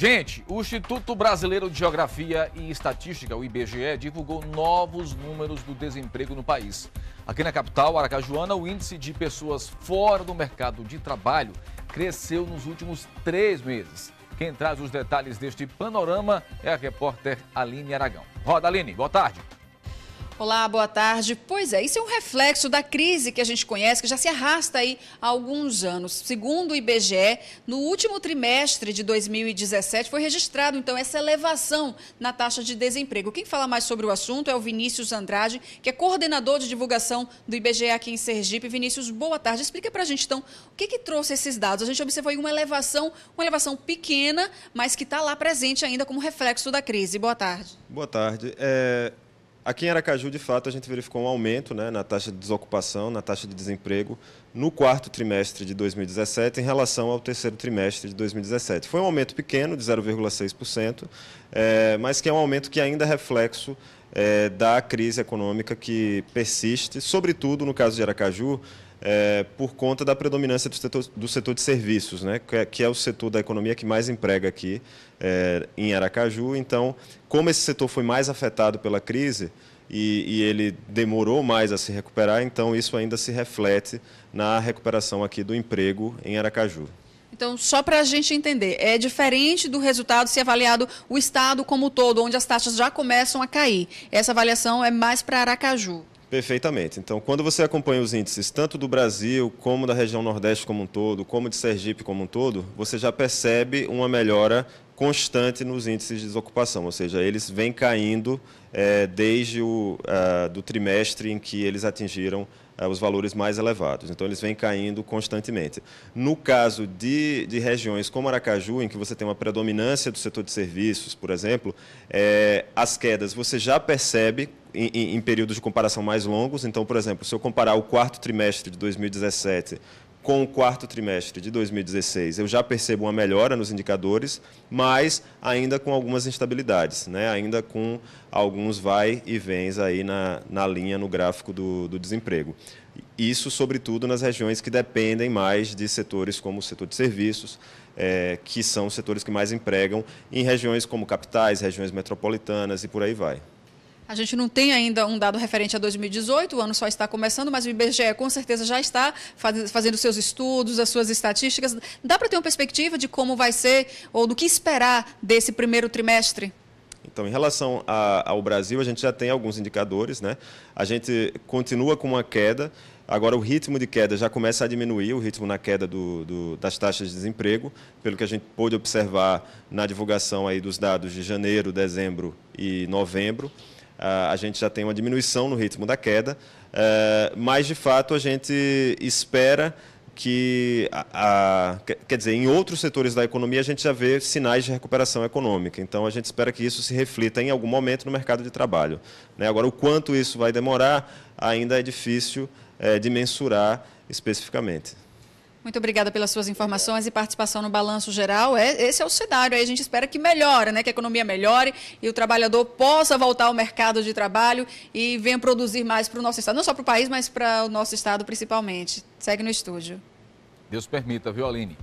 Gente, o Instituto Brasileiro de Geografia e Estatística, o IBGE, divulgou novos números do desemprego no país. Aqui na capital, Aracajuana, o índice de pessoas fora do mercado de trabalho cresceu nos últimos três meses. Quem traz os detalhes deste panorama é a repórter Aline Aragão. Roda, Aline, boa tarde. Olá, boa tarde. Pois é, isso é um reflexo da crise que a gente conhece, que já se arrasta aí há alguns anos. Segundo o IBGE, no último trimestre de 2017 foi registrado, então, essa elevação na taxa de desemprego. Quem fala mais sobre o assunto é o Vinícius Andrade, que é coordenador de divulgação do IBGE aqui em Sergipe. Vinícius, boa tarde. Explica pra gente, então, o que, que trouxe esses dados? A gente observou aí uma elevação, uma elevação pequena, mas que está lá presente ainda como reflexo da crise. Boa tarde. Boa tarde. É... Aqui em Aracaju, de fato, a gente verificou um aumento né, na taxa de desocupação, na taxa de desemprego, no quarto trimestre de 2017 em relação ao terceiro trimestre de 2017. Foi um aumento pequeno, de 0,6%, é, mas que é um aumento que ainda é reflexo é, da crise econômica que persiste, sobretudo no caso de Aracaju é, por conta da predominância do setor, do setor de serviços, né, que é, que, é, o setor da economia que mais emprega aqui é, em Aracaju. Então, como esse setor foi mais afetado pela crise e, e, ele demorou mais a se recuperar, então isso ainda se reflete na recuperação aqui do emprego em Aracaju. Então, só para a gente entender, é diferente do resultado se avaliado o Estado como um todo, onde as taxas já começam a cair. Essa avaliação é mais para Aracaju. Perfeitamente. Então, quando você acompanha os índices tanto do Brasil, como da região Nordeste como um todo, como de Sergipe como um todo, você já percebe uma melhora constante nos índices de desocupação, ou seja, eles vêm caindo é, desde o é, do trimestre em que eles atingiram é, os valores mais elevados. Então, eles vêm caindo constantemente. No caso de, de regiões como Aracaju, em que você tem uma predominância do setor de serviços, por exemplo, é, as quedas você já percebe em, em, em, períodos de comparação mais longos. Então, por exemplo, se eu comparar o quarto trimestre de 2017 com o quarto trimestre de 2016, eu já percebo uma melhora nos indicadores, mas ainda com algumas instabilidades, né? ainda com alguns vai e vens aí na, na linha, no gráfico do, do desemprego. Isso, sobretudo, nas regiões que dependem mais de setores como o setor de serviços, é, que são os setores que mais empregam, em regiões como capitais, regiões metropolitanas e por aí vai. A gente não tem ainda um dado referente a 2018, o ano só está começando, mas o IBGE com certeza já está fazendo seus estudos, as suas estatísticas. Dá para ter uma perspectiva de como vai ser ou do que esperar desse primeiro trimestre? Então, em relação a, ao Brasil, a gente já tem alguns indicadores, né? A gente continua com uma queda. Agora, o ritmo de queda já começa a diminuir, o ritmo na queda do, do, das taxas de desemprego, pelo que a gente pôde observar na divulgação aí dos dados de janeiro, dezembro e novembro. Ah, a gente já tem uma diminuição no ritmo da queda, eh, mas de fato a gente espera que, a, a, quer dizer, em outros setores da economia a gente já vê sinais de recuperação econômica. Então a gente espera que isso se reflita em algum momento no mercado de trabalho. Né? Agora, o quanto isso vai demorar ainda é difícil eh, de mensurar especificamente. Muito obrigada pelas suas informações e participação no Balanço Geral. É, esse é o cenário aí. A gente espera que melhore, né? Que a economia melhore e o trabalhador possa voltar ao mercado de trabalho e venha produzir mais para o nosso estado. Não só para o país, mas para o nosso estado principalmente. Segue no estúdio. Deus permita, viu, Aline?